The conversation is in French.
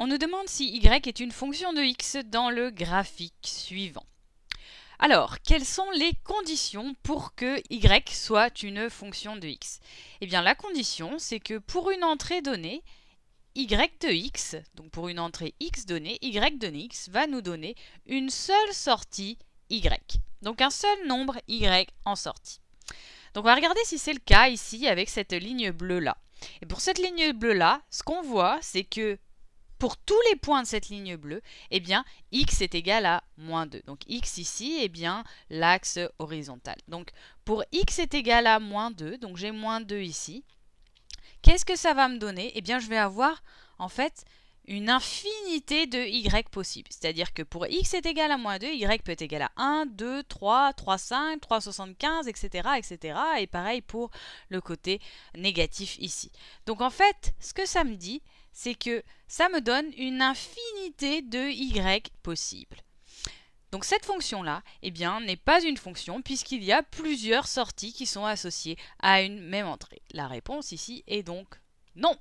On nous demande si y est une fonction de x dans le graphique suivant. Alors, quelles sont les conditions pour que y soit une fonction de x Eh bien, la condition, c'est que pour une entrée donnée, y de x, donc pour une entrée x donnée, y de x va nous donner une seule sortie y. Donc un seul nombre y en sortie. Donc on va regarder si c'est le cas ici avec cette ligne bleue là. Et pour cette ligne bleue là, ce qu'on voit, c'est que pour tous les points de cette ligne bleue, eh bien, x est égal à moins 2. Donc x ici, eh bien, l'axe horizontal. Donc pour x est égal à moins 2, donc j'ai moins 2 ici, qu'est-ce que ça va me donner Eh bien, je vais avoir, en fait, une infinité de y possibles. C'est-à-dire que pour x est égal à moins 2, y peut être égal à 1, 2, 3, 3, 5, 3, 75, etc., etc. Et pareil pour le côté négatif ici. Donc en fait, ce que ça me dit, c'est que ça me donne une infinité de y possibles. Donc cette fonction-là, eh bien, n'est pas une fonction puisqu'il y a plusieurs sorties qui sont associées à une même entrée. La réponse ici est donc non.